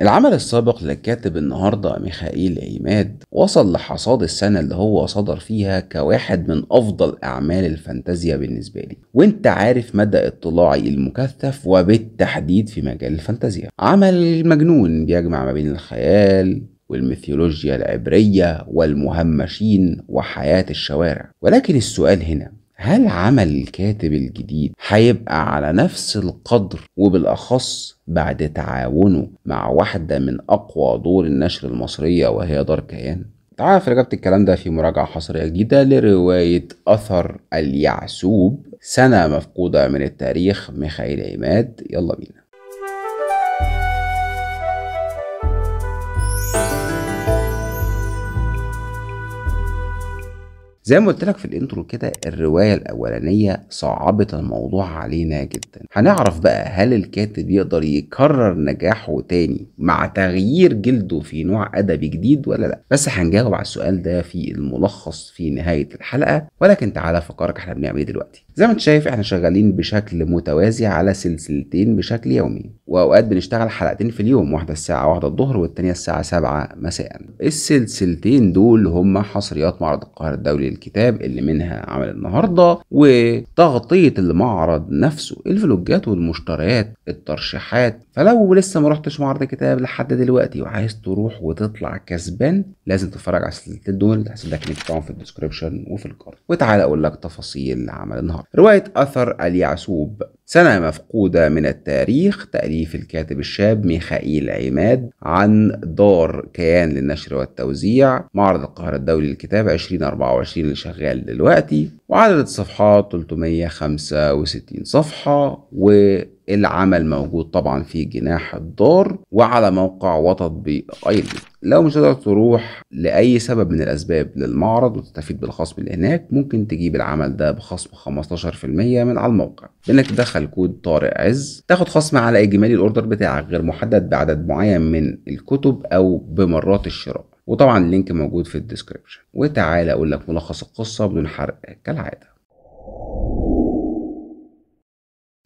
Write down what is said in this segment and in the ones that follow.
العمل السابق للكاتب النهاردة ميخائيل عماد وصل لحصاد السنة اللي هو صدر فيها كواحد من أفضل أعمال الفانتازيا بالنسبة لي وانت عارف مدى اطلاعي المكثف وبالتحديد في مجال الفانتازيا عمل مجنون بيجمع ما بين الخيال والميثولوجيا العبرية والمهمشين وحياة الشوارع ولكن السؤال هنا هل عمل الكاتب الجديد هيبقى على نفس القدر وبالأخص بعد تعاونه مع واحدة من أقوى دور النشر المصرية وهي دار كيان؟ تعال في رجبت الكلام ده في مراجعة حصرية جديدة لرواية أثر اليعسوب سنة مفقودة من التاريخ ميخائيل عماد يلا بينا زي ما قلت لك في الانترو كده الروايه الاولانيه صعبت الموضوع علينا جدا هنعرف بقى هل الكاتب يقدر يكرر نجاحه تاني مع تغيير جلده في نوع ادبي جديد ولا لا بس هنجاوب على السؤال ده في الملخص في نهايه الحلقه ولكن تعالى فكرك احنا بنعمل ايه دلوقتي زي ما انت شايف احنا شغالين بشكل متوازي على سلسلتين بشكل يومي واوقات بنشتغل حلقتين في اليوم واحده الساعه واحده الظهر والتانيه الساعه 7 مساء السلسلتين دول هم حصريات معرض القاهره الدولي للكتاب اللي منها عمل النهارده وتغطيه المعرض نفسه الفلوجات والمشتريات الترشيحات فلو لسه ما رحتش معرض الكتاب لحد دلوقتي وعايز تروح وتطلع كسبان لازم تتفرج على السلسلتين دول هسيب لك لينك في الديسكربشن وفي الكارد وتعالى اقول لك تفاصيل عمل النهارده رواية أثر اليعسوب سنة مفقودة من التاريخ تأليف الكاتب الشاب ميخائيل عماد عن دار كيان للنشر والتوزيع معرض القاهرة الدولي للكتاب 2024 اللي شغال دلوقتي وعدد الصفحات 365 صفحة و العمل موجود طبعا في جناح الدار وعلى موقع وتطبيق أيضا لو مش هتقدر تروح لأي سبب من الأسباب للمعرض وتستفيد بالخصم اللي هناك ممكن تجيب العمل ده بخصم 15% من على الموقع بإنك تدخل تدخل كود طارق عز تاخد خصم على اجمالي الاوردر بتاعك غير محدد بعدد معين من الكتب او بمرات الشراء وطبعا اللينك موجود في الديسكريبشن وتعالى اقول لك ملخص القصه بدون حرق كالعاده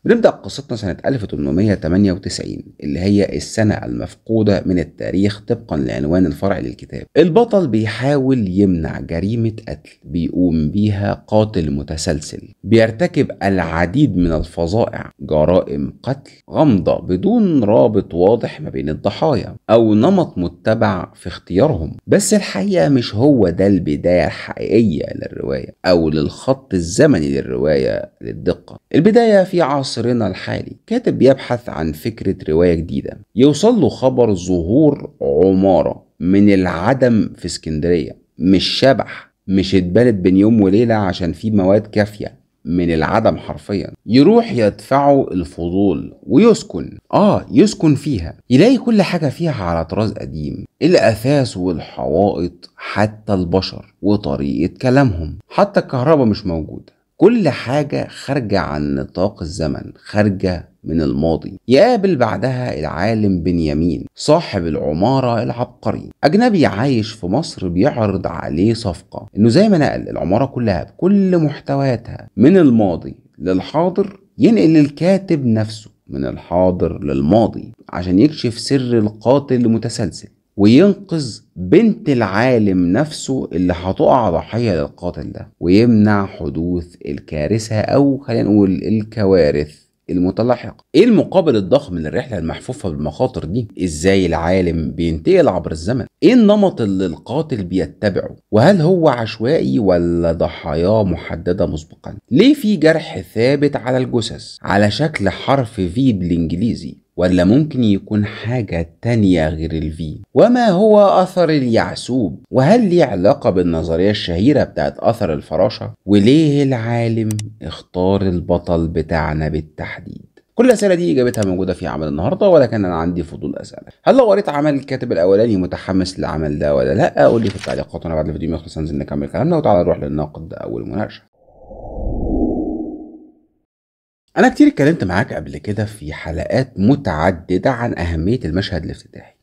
بنبدأ قصتنا سنة 1898 اللي هي السنة المفقودة من التاريخ طبقا لعنوان الفرع للكتاب البطل بيحاول يمنع جريمة قتل بيقوم بيها قاتل متسلسل بيرتكب العديد من الفظائع جرائم قتل غامضة بدون رابط واضح ما بين الضحايا أو نمط متبع في اختيارهم بس الحقيقة مش هو ده البداية الحقيقية للرواية أو للخط الزمني للرواية للدقة البداية في عصر عصرنا الحالي كاتب يبحث عن فكرة رواية جديدة يوصل له خبر ظهور عمارة من العدم في اسكندرية مش شبح مش اتبلد بين يوم وليلة عشان في مواد كافية من العدم حرفيا يروح يدفعه الفضول ويسكن اه يسكن فيها يلاقي كل حاجة فيها على طراز قديم الأثاث والحوائط حتى البشر وطريقة كلامهم حتى الكهرباء مش موجودة كل حاجة خارجة عن نطاق الزمن خارجة من الماضي يقابل بعدها العالم بنيامين صاحب العمارة العبقري أجنبي عايش في مصر بيعرض عليه صفقة إنه زي ما نقل العمارة كلها بكل محتوياتها من الماضي للحاضر ينقل الكاتب نفسه من الحاضر للماضي عشان يكشف سر القاتل المتسلسل وينقذ بنت العالم نفسه اللي هتقع ضحية للقاتل ده ويمنع حدوث الكارثة أو خلينا نقول الكوارث المتلاحقة ايه المقابل الضخم للرحلة المحفوفة بالمخاطر دي ازاي العالم بينتقل عبر الزمن ايه النمط اللي القاتل بيتبعه وهل هو عشوائي ولا ضحاياه محددة مسبقا ليه في جرح ثابت على الجثث على شكل حرف في بالانجليزي ولا ممكن يكون حاجة تانية غير الفي وما هو أثر اليعسوب وهل ليه علاقة بالنظرية الشهيرة بتاعت أثر الفراشة وليه العالم اختار البطل بتاعنا بالتحديد كل الاسئله دي اجابتها موجوده في عمل النهارده ولكن انا عندي فضول اسالك هل لو قريت عمل الكاتب الاولاني متحمس للعمل ده ولا لا قول لي في التعليقات وانا بعد الفيديو ما يخلص هنزل نكمل كلامنا وتعالى نروح للنقد او المناقشه أنا كتير اتكلمت معاك قبل كده في حلقات متعددة عن أهمية المشهد الافتتاحي.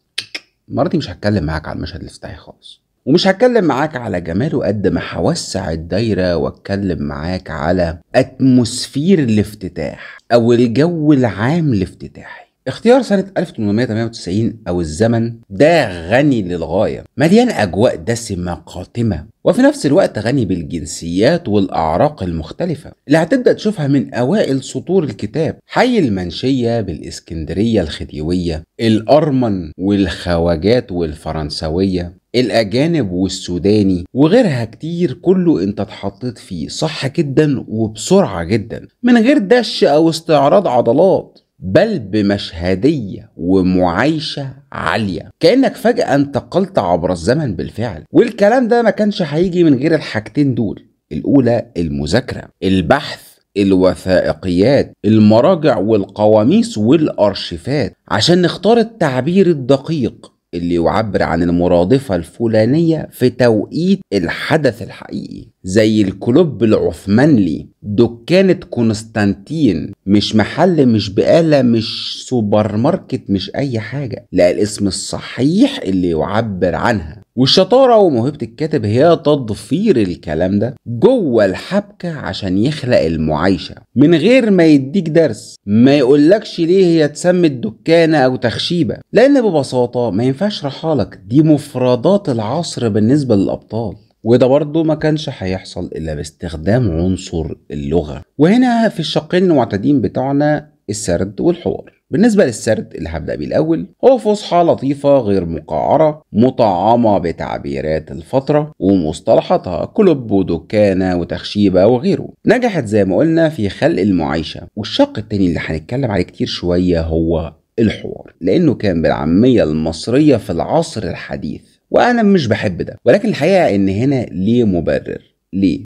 المرة دي مش هتكلم معاك على المشهد الافتتاحي خالص. ومش هتكلم معاك على جماله قد ما هوسع الدايرة واتكلم معاك على اتموسفير الافتتاح أو الجو العام الافتتاحي. اختيار سنة 1898 أو الزمن ده غني للغاية مليان أجواء دسمة قاتمة وفي نفس الوقت غني بالجنسيات والأعراق المختلفة اللي هتبدأ تشوفها من أوائل سطور الكتاب حي المنشية بالإسكندرية الخديوية الأرمن والخواجات والفرنسوية الأجانب والسوداني وغيرها كتير كله أنت اتحطيت فيه صح جدا وبسرعة جدا من غير دش أو استعراض عضلات بل بمشهدية ومعايشة عالية كأنك فجأة انتقلت عبر الزمن بالفعل والكلام ده ما كانش هيجي من غير الحاجتين دول الأولى المذاكرة البحث الوثائقيات المراجع والقواميس والارشيفات عشان نختار التعبير الدقيق اللي يعبر عن المرادفة الفلانية في توقيت الحدث الحقيقي زي الكلوب العثمانلي دكانة كونستانتين مش محل مش بقالة مش سوبر ماركت مش أي حاجة لا الاسم الصحيح اللي يعبر عنها والشطارة وموهبة الكاتب هي تضفير الكلام ده جوه الحبكة عشان يخلق المعايشة من غير ما يديك درس ما يقولكش ليه هي اتسمت دكانة أو تخشيبة لأن ببساطة ما ينفعش رحالك دي مفردات العصر بالنسبة للأبطال وده برضه ما كانش هيحصل إلا باستخدام عنصر اللغة وهنا في الشقين المعتادين بتوعنا السرد والحوار بالنسبة للسرد اللي هبدأ بيه الأول هو فصحى لطيفة غير مقعرة مطعمة بتعبيرات الفترة ومصطلحاتها كلب ودكانة وتخشيبة وغيره نجحت زي ما قلنا في خلق المعايشة والشق التاني اللي هنتكلم عليه كتير شوية هو الحوار لأنه كان بالعامية المصرية في العصر الحديث وأنا مش بحب ده ولكن الحقيقة إن هنا ليه مبرر ليه؟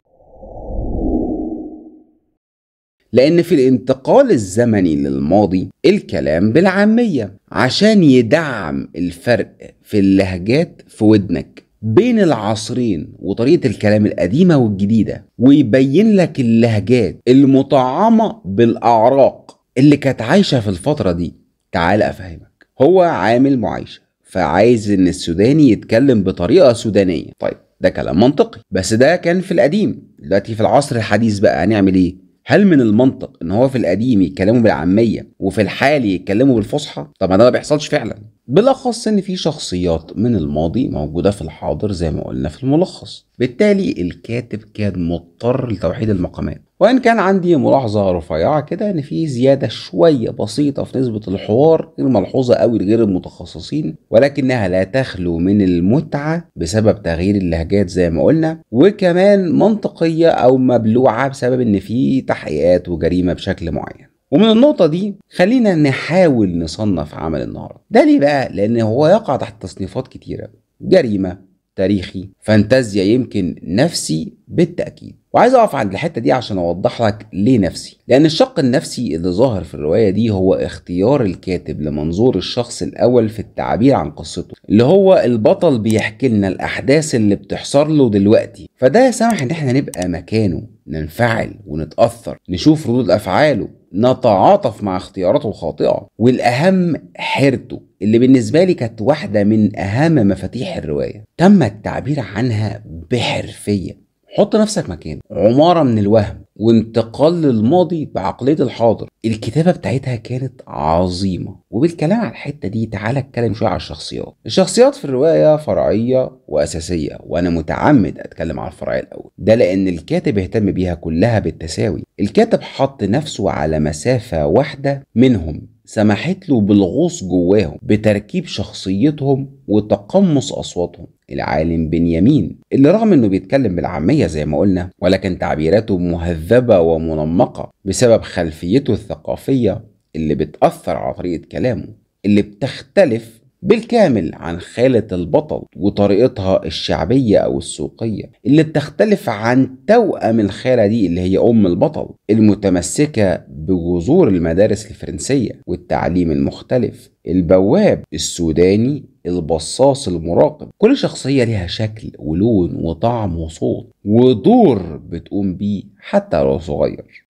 لأن في الانتقال الزمني للماضي الكلام بالعامية عشان يدعم الفرق في اللهجات في ودنك بين العصرين وطريقة الكلام القديمة والجديدة ويبين لك اللهجات المطعمة بالأعراق اللي كانت عايشة في الفترة دي تعال أفهمك هو عامل معايشة فعايز إن السوداني يتكلم بطريقة سودانية طيب ده كلام منطقي بس ده كان في القديم دلوقتي في العصر الحديث بقى هنعمل ايه هل من المنطق ان هو في القديم يتكلموا بالعاميه وفي الحالي يتكلموا بالفصحى طب ما ده ما بيحصلش فعلا بالاخص ان في شخصيات من الماضي موجوده في الحاضر زي ما قلنا في الملخص بالتالي الكاتب كان مضطر لتوحيد المقامات وان كان عندي ملاحظه رفيعه كده ان في زياده شويه بسيطه في نسبه الحوار غير ملحوظه قوي لغير المتخصصين ولكنها لا تخلو من المتعه بسبب تغيير اللهجات زي ما قلنا وكمان منطقيه او مبلوعه بسبب ان في تحقيقات وجريمه بشكل معين ومن النقطة دي خلينا نحاول نصنف عمل النهاردة ده ليه بقى؟ لأن هو يقع تحت تصنيفات كتيرة جريمة تاريخي فانتازيا يمكن نفسي بالتأكيد وعايز اقف عند الحته دي عشان اوضح لك ليه نفسي لان الشق النفسي اللي ظاهر في الروايه دي هو اختيار الكاتب لمنظور الشخص الاول في التعبير عن قصته اللي هو البطل بيحكي لنا الاحداث اللي بتحصل له دلوقتي فده سمح ان احنا نبقى مكانه ننفعل ونتاثر نشوف ردود افعاله نتعاطف مع اختياراته الخاطئه والاهم حيرته اللي بالنسبة لي كانت واحدة من أهم مفاتيح الرواية تم التعبير عنها بحرفية حط نفسك مكان عمارة من الوهم وانتقال للماضي بعقلية الحاضر الكتابة بتاعتها كانت عظيمة وبالكلام على الحتة دي تعالى اتكلم شوية على الشخصيات الشخصيات في الرواية فرعية وأساسية وأنا متعمد أتكلم على الفرعية الأول ده لأن الكاتب اهتم بيها كلها بالتساوي الكاتب حط نفسه على مسافة واحدة منهم سمحت له بالغوص جواهم بتركيب شخصيتهم وتقمص أصواتهم العالم بنيامين اللي رغم انه بيتكلم بالعامية زي ما قلنا ولكن تعبيراته مهذبة ومنمقة بسبب خلفيته الثقافية اللي بتأثر على طريقة كلامه اللي بتختلف بالكامل عن خالة البطل وطريقتها الشعبية أو السوقية اللي بتختلف عن توأم الخالة دي اللي هي أم البطل المتمسكة بجذور المدارس الفرنسية والتعليم المختلف البواب السوداني البصاص المراقب كل شخصية ليها شكل ولون وطعم وصوت ودور بتقوم بيه حتى لو صغير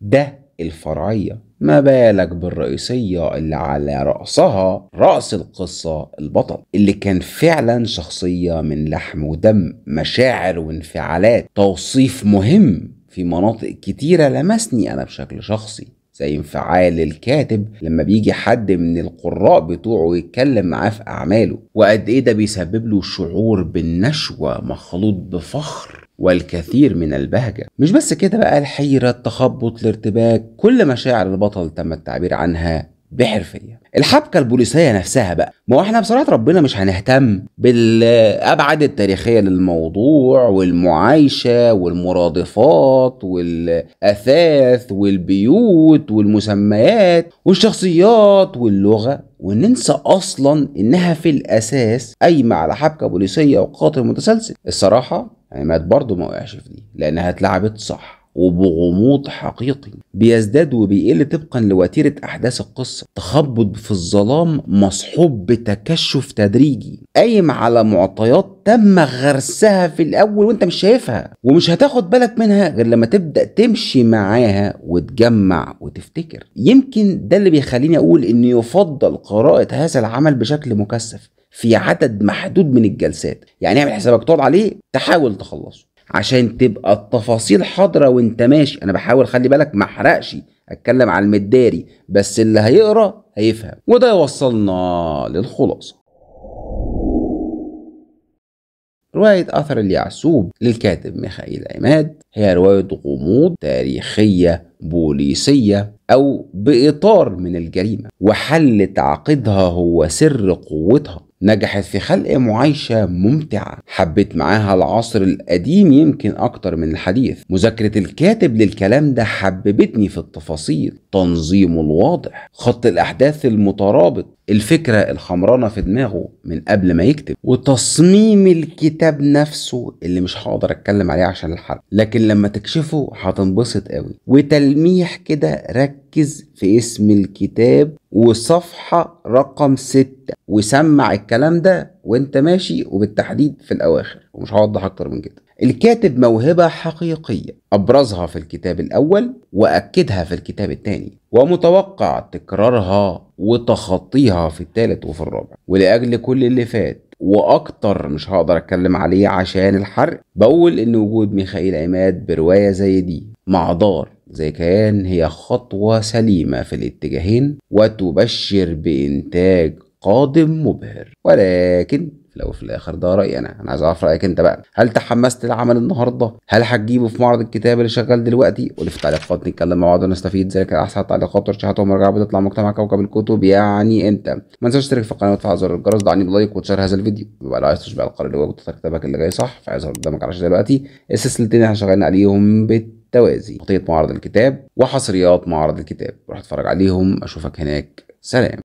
ده الفرعية ما بالك بالرئيسية اللي على رأسها رأس القصة البطل اللي كان فعلا شخصية من لحم ودم مشاعر وانفعالات توصيف مهم في مناطق كتيرة لمسني أنا بشكل شخصي زي انفعال الكاتب لما بيجي حد من القراء بتوعه يتكلم معاه في أعماله وقد إيه ده بيسبب له شعور بالنشوة مخلوط بفخر والكثير من البهجة مش بس كده بقى الحيرة التخبط الارتباك كل مشاعر البطل تم التعبير عنها بحرفية الحبكة البوليسية نفسها بقى ما احنا بصراحة ربنا مش هنهتم بالأبعاد التاريخية للموضوع والمعايشة والمرادفات والأثاث والبيوت والمسميات والشخصيات واللغة وننسى أصلا إنها في الأساس قايمة على حبكة بوليسية وقاتل متسلسل الصراحة يعني مات برضه ما وقعش في دي لانها اتلعبت صح وبغموض حقيقي بيزداد وبيقل طبقا لوتيرة أحداث القصة تخبط في الظلام مصحوب بتكشف تدريجي قايم على معطيات تم غرسها في الأول وأنت مش شايفها ومش هتاخد بالك منها غير لما تبدأ تمشي معاها وتجمع وتفتكر يمكن ده اللي بيخليني أقول إن يفضل قراءة هذا العمل بشكل مكثف في عدد محدود من الجلسات يعني اعمل حسابك تقعد عليه تحاول تخلصه عشان تبقى التفاصيل حاضره وانت ماشي انا بحاول خلي بالك ما احرقش اتكلم على المداري بس اللي هيقرا هيفهم وده يوصلنا للخلاصه رواية أثر اليعسوب للكاتب ميخائيل عماد هي رواية غموض تاريخية بوليسية أو بإطار من الجريمة وحل تعقيدها هو سر قوتها نجحت في خلق معايشة ممتعة حبيت معاها العصر القديم يمكن أكتر من الحديث مذاكرة الكاتب للكلام ده حببتني في التفاصيل تنظيمه الواضح خط الأحداث المترابط الفكرة الخمرانة في دماغه من قبل ما يكتب وتصميم الكتاب نفسه اللي مش هقدر اتكلم عليه عشان الحلقة لكن لما تكشفه هتنبسط قوي وتلميح كده ركز ركز في اسم الكتاب وصفحة رقم ستة وسمع الكلام ده وانت ماشي وبالتحديد في الأواخر ومش هوضح أكتر من كده الكاتب موهبة حقيقية أبرزها في الكتاب الأول وأكدها في الكتاب الثاني ومتوقع تكرارها وتخطيها في الثالث وفي الرابع ولأجل كل اللي فات واكتر مش هقدر اتكلم عليه عشان الحرق بقول ان وجود ميخائيل عماد بروايه زي دي مع دار زي كيان هي خطوة سليمة في الاتجاهين وتبشر بإنتاج قادم مبهر ولكن في الاول وفي الاخر ده رايي انا انا عايز اعرف رايك انت بقى هل تحمست للعمل النهارده هل هتجيبه في معرض الكتاب اللي شغال دلوقتي قول في التعليقات نتكلم مع بعض ونستفيد ذلك احسن التعليقات ترشيحاتهم ورجع بتطلع مجتمع كوكب الكتب يعني انت ما تنساش تشترك في القناه وتفعل زر الجرس دعني بلايك وتشير هذا الفيديو يبقى لو عايز تشبع القناه اللي هو كتابك اللي جاي صح فعايز قدامك على دلوقتي السلسلتين اللي احنا شغالين عليهم بت توازي خطية معرض الكتاب وحصريات معرض الكتاب روح اتفرج عليهم اشوفك هناك سلام